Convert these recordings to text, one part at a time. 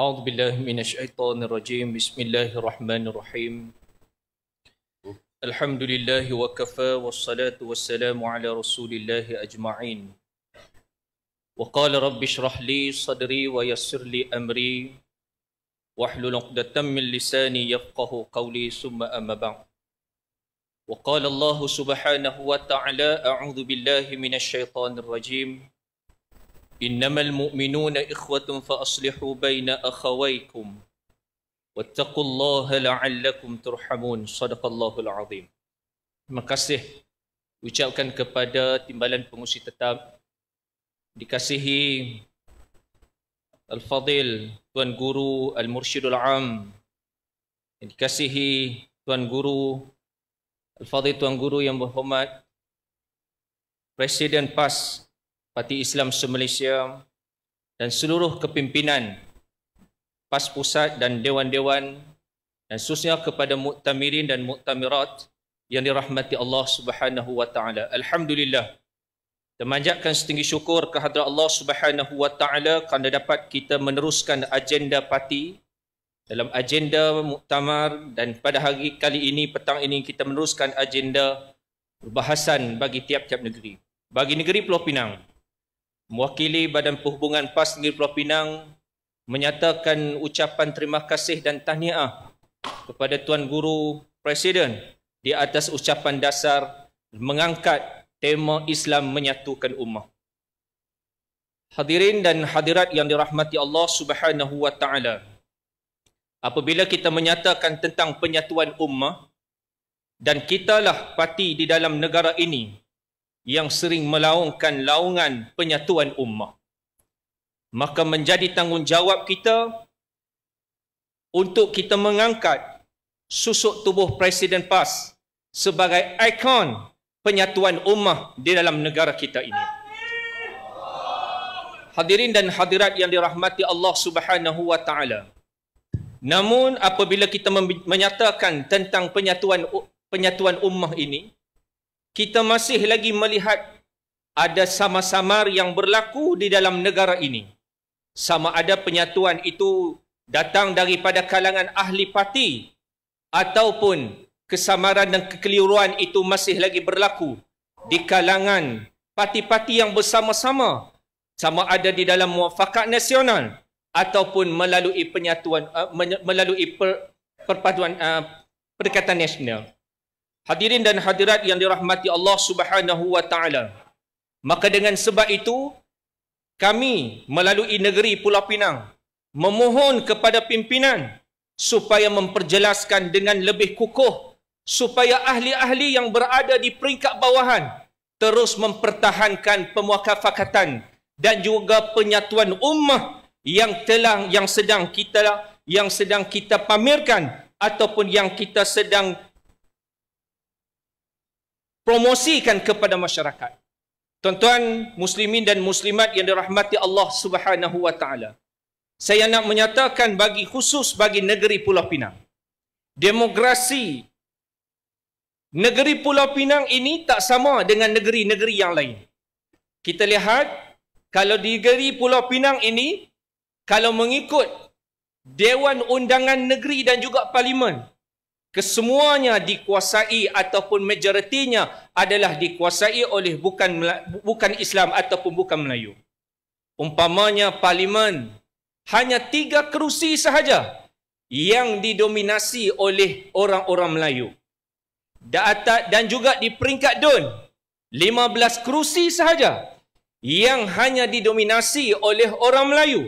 أعوذ بالله من الشيطان الرجيم بسم الله الرحمن الرحيم الحمد لله وكفى والصلاة والسلام على رسول الله أجمعين وقال رب اشرح لي صدري ويسر لي أمري واحلل عقدة من لساني يفقه قولي ثم أما بعد وقال الله سبحانه وتعالى أعوذ بالله من الشيطان الرجيم إنما المؤمنون إخوة فأصلحوا بين أخويكم واتقوا الله لعلكم ترحمون صدق الله العظيم Terima kasih ucapkan kepada timbalan pengusi tetap dikasihi Al-Fadil Tuan Guru Al-Murshidul Am dikasihi Tuan Guru Al-Fadil Tuan Guru yang berhormat Presiden PAS Parti Islam se dan seluruh kepimpinan PAS Pusat dan Dewan-Dewan dan khususnya kepada Muktamirin dan Muktamirat yang dirahmati Allah Subhanahu Wa Taala. Alhamdulillah. Temanjatkan setinggi syukur kehadrat Allah Subhanahu Wa kerana dapat kita meneruskan agenda parti dalam agenda muktamar dan pada hari kali ini petang ini kita meneruskan agenda perbahasan bagi tiap-tiap negeri. Bagi negeri Pulau Pinang, mewakili Badan Perhubungan PAS Negeri Pulau Pinang menyatakan ucapan terima kasih dan tahniah kepada Tuan Guru Presiden di atas ucapan dasar mengangkat tema Islam menyatukan umat. Hadirin dan hadirat yang dirahmati Allah Subhanahu wa taala. Apabila kita menyatakan tentang penyatuan ummah dan kitalah parti di dalam negara ini yang sering melaungkan laungan penyatuan ummah. Maka menjadi tanggungjawab kita untuk kita mengangkat susuk tubuh Presiden PAS sebagai ikon penyatuan ummah di dalam negara kita ini. Hadirin dan hadirat yang dirahmati Allah Subhanahu wa taala. Namun apabila kita menyatakan tentang penyatuan penyatuan ummah ini, kita masih lagi melihat ada samar-samar yang berlaku di dalam negara ini. Sama ada penyatuan itu datang daripada kalangan ahli parti ataupun kesamaran dan kekeliruan itu masih lagi berlaku di kalangan parti-parti yang bersama-sama sama ada di dalam muafakat nasional ataupun melalui penyatuan uh, melalui per, perpaduan uh, eh, perikatan nasional. Hadirin dan hadirat yang dirahmati Allah Subhanahu wa taala. Maka dengan sebab itu kami melalui negeri Pulau Pinang memohon kepada pimpinan supaya memperjelaskan dengan lebih kukuh supaya ahli-ahli yang berada di peringkat bawahan terus mempertahankan pemuakafakatan dan juga penyatuan ummah yang telah yang sedang kita yang sedang kita pamerkan ataupun yang kita sedang promosikan kepada masyarakat. Tuan-tuan muslimin dan muslimat yang dirahmati Allah Subhanahu wa taala. Saya nak menyatakan bagi khusus bagi negeri Pulau Pinang. Demokrasi negeri Pulau Pinang ini tak sama dengan negeri-negeri yang lain. Kita lihat kalau di negeri Pulau Pinang ini kalau mengikut Dewan Undangan Negeri dan juga Parlimen kesemuanya dikuasai ataupun majoritinya adalah dikuasai oleh bukan bukan Islam ataupun bukan Melayu. Umpamanya parlimen hanya tiga kerusi sahaja yang didominasi oleh orang-orang Melayu. Dan juga di peringkat DUN, 15 kerusi sahaja yang hanya didominasi oleh orang Melayu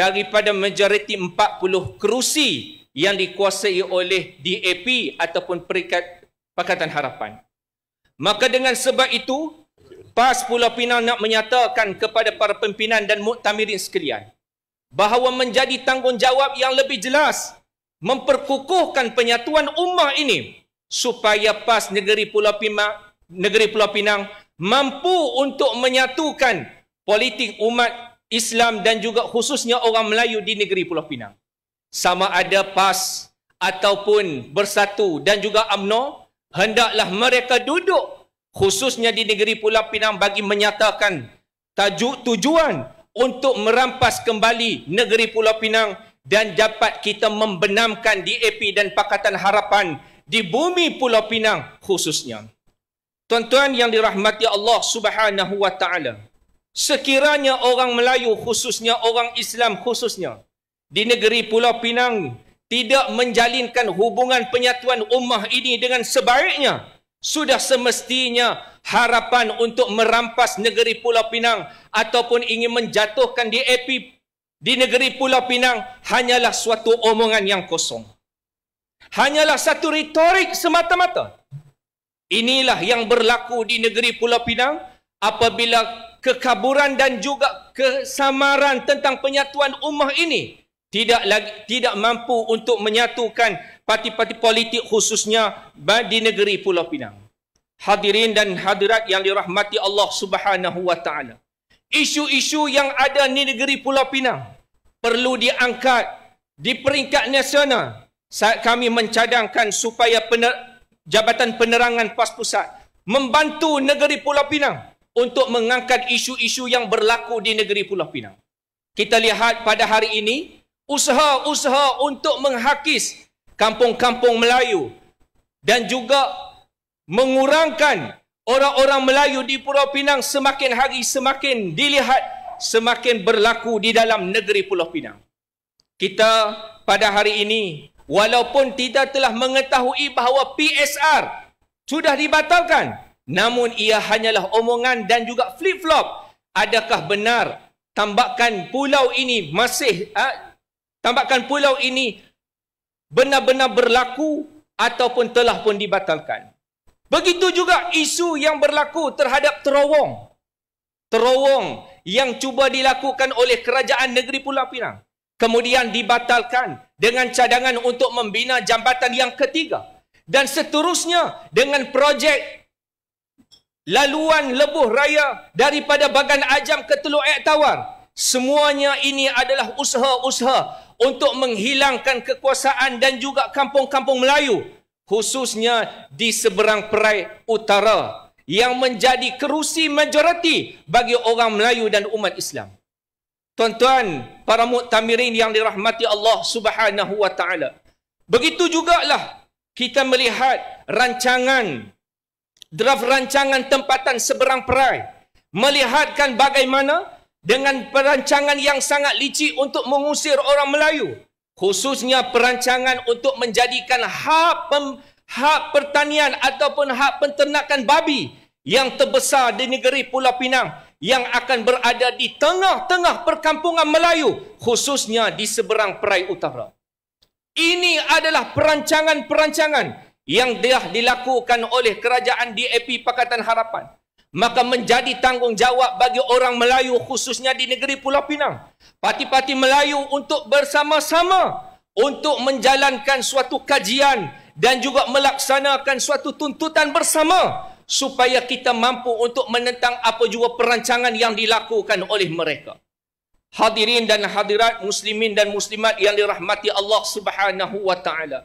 daripada majoriti 40 kerusi yang dikuasai oleh DAP ataupun Perikat Pakatan Harapan. Maka dengan sebab itu, PAS Pulau Pinang nak menyatakan kepada para pimpinan dan muktamirin sekalian bahawa menjadi tanggungjawab yang lebih jelas memperkukuhkan penyatuan ummah ini supaya PAS Negeri Pulau Pinang, Negeri Pulau Pinang mampu untuk menyatukan politik umat Islam dan juga khususnya orang Melayu di Negeri Pulau Pinang sama ada PAS ataupun Bersatu dan juga UMNO hendaklah mereka duduk khususnya di negeri Pulau Pinang bagi menyatakan tajuk tujuan untuk merampas kembali negeri Pulau Pinang dan dapat kita membenamkan di DAP dan Pakatan Harapan di bumi Pulau Pinang khususnya. Tuan-tuan yang dirahmati Allah Subhanahu wa taala. Sekiranya orang Melayu khususnya orang Islam khususnya di negeri Pulau Pinang tidak menjalinkan hubungan penyatuan ummah ini dengan sebaiknya sudah semestinya harapan untuk merampas negeri Pulau Pinang ataupun ingin menjatuhkan di DAP di negeri Pulau Pinang hanyalah suatu omongan yang kosong. Hanyalah satu retorik semata-mata. Inilah yang berlaku di negeri Pulau Pinang apabila kekaburan dan juga kesamaran tentang penyatuan ummah ini tidak lagi, tidak mampu untuk menyatukan parti-parti politik khususnya di negeri Pulau Pinang. Hadirin dan hadirat yang dirahmati Allah Subhanahu wa taala. Isu-isu yang ada di negeri Pulau Pinang perlu diangkat di peringkat nasional. Saat kami mencadangkan supaya pener- Jabatan Penerangan PAS Pusat membantu negeri Pulau Pinang untuk mengangkat isu-isu yang berlaku di negeri Pulau Pinang. Kita lihat pada hari ini usaha-usaha untuk menghakis kampung-kampung Melayu dan juga mengurangkan orang-orang Melayu di Pulau Pinang semakin hari semakin dilihat semakin berlaku di dalam negeri Pulau Pinang. Kita pada hari ini walaupun tidak telah mengetahui bahawa PSR sudah dibatalkan namun ia hanyalah omongan dan juga flip-flop. Adakah benar tambahkan pulau ini masih ha, Tambahkan pulau ini benar-benar berlaku ataupun telah pun dibatalkan. Begitu juga isu yang berlaku terhadap terowong. Terowong yang cuba dilakukan oleh kerajaan negeri Pulau Pinang. Kemudian dibatalkan dengan cadangan untuk membina jambatan yang ketiga. Dan seterusnya dengan projek laluan lebuh raya daripada Bagan Ajam ke Teluk Ayat Tawar. Semuanya ini adalah usaha-usaha untuk menghilangkan kekuasaan dan juga kampung-kampung Melayu khususnya di seberang perai utara yang menjadi kerusi majoriti bagi orang Melayu dan umat Islam. Tuan-tuan, para muktamirin yang dirahmati Allah Subhanahu wa taala. Begitu jugalah kita melihat rancangan draft rancangan tempatan seberang perai melihatkan bagaimana dengan perancangan yang sangat licik untuk mengusir orang Melayu khususnya perancangan untuk menjadikan hak pem, hak pertanian ataupun hak penternakan babi yang terbesar di negeri Pulau Pinang yang akan berada di tengah-tengah perkampungan Melayu khususnya di seberang Perai Utara. Ini adalah perancangan-perancangan yang telah dilakukan oleh kerajaan DAP Pakatan Harapan maka menjadi tanggungjawab bagi orang Melayu khususnya di negeri Pulau Pinang parti-parti Melayu untuk bersama-sama untuk menjalankan suatu kajian dan juga melaksanakan suatu tuntutan bersama supaya kita mampu untuk menentang apa juga perancangan yang dilakukan oleh mereka hadirin dan hadirat muslimin dan muslimat yang dirahmati Allah Subhanahu wa taala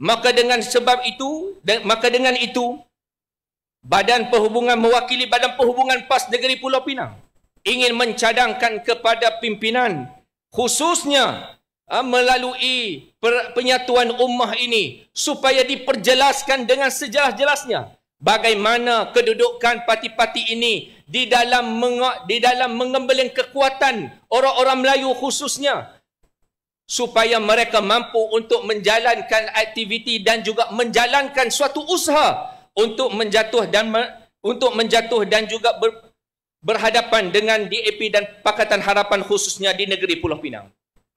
maka dengan sebab itu maka dengan itu badan perhubungan mewakili badan perhubungan PAS negeri Pulau Pinang ingin mencadangkan kepada pimpinan khususnya ah, melalui penyatuan ummah ini supaya diperjelaskan dengan sejelas-jelasnya bagaimana kedudukan parti-parti ini di dalam di dalam mengembeleng kekuatan orang-orang Melayu khususnya supaya mereka mampu untuk menjalankan aktiviti dan juga menjalankan suatu usaha untuk menjatuh dan untuk menjatuh dan juga ber, berhadapan dengan DAP dan Pakatan Harapan khususnya di negeri Pulau Pinang.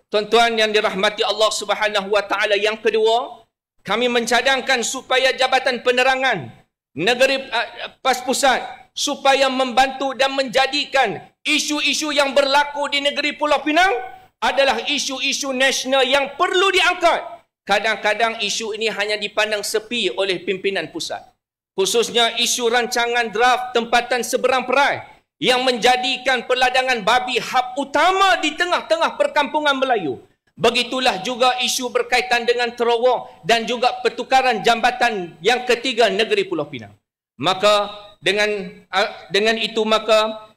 Tuan-tuan yang dirahmati Allah Subhanahu Wa Taala yang kedua, kami mencadangkan supaya Jabatan Penerangan Negeri uh, PAS Pusat supaya membantu dan menjadikan isu-isu yang berlaku di negeri Pulau Pinang adalah isu-isu nasional yang perlu diangkat. Kadang-kadang isu ini hanya dipandang sepi oleh pimpinan pusat khususnya isu rancangan draft tempatan seberang perai yang menjadikan peladangan babi hak utama di tengah-tengah perkampungan Melayu. Begitulah juga isu berkaitan dengan terowong dan juga pertukaran jambatan yang ketiga negeri Pulau Pinang. Maka dengan ah, dengan itu maka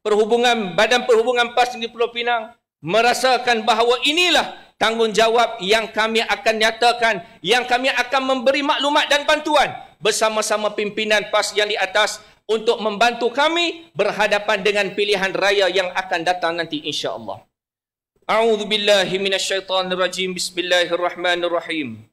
perhubungan badan perhubungan PAS di Pulau Pinang merasakan bahawa inilah tanggungjawab yang kami akan nyatakan yang kami akan memberi maklumat dan bantuan bersama-sama pimpinan PAS yang di atas untuk membantu kami berhadapan dengan pilihan raya yang akan datang nanti insya-Allah. A'udzu billahi minasyaitonir rajim. Bismillahirrahmanirrahim.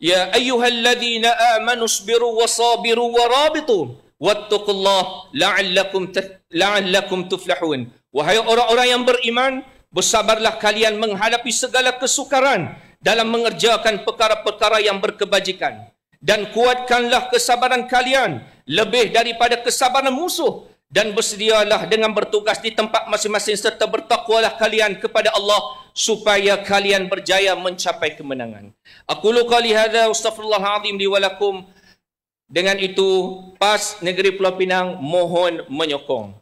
Ya ayyuhalladzina amanu sabiru wasabiru warabitu wattaqullah la'allakum la'allakum tuflihun. Wahai orang-orang yang beriman, bersabarlah kalian menghadapi segala kesukaran dalam mengerjakan perkara-perkara yang berkebajikan dan kuatkanlah kesabaran kalian lebih daripada kesabaran musuh dan bersedialah dengan bertugas di tempat masing-masing serta bertakwalah kalian kepada Allah supaya kalian berjaya mencapai kemenangan. Aku luka lihada ustafullah azim liwalakum. Dengan itu, PAS Negeri Pulau Pinang mohon menyokong.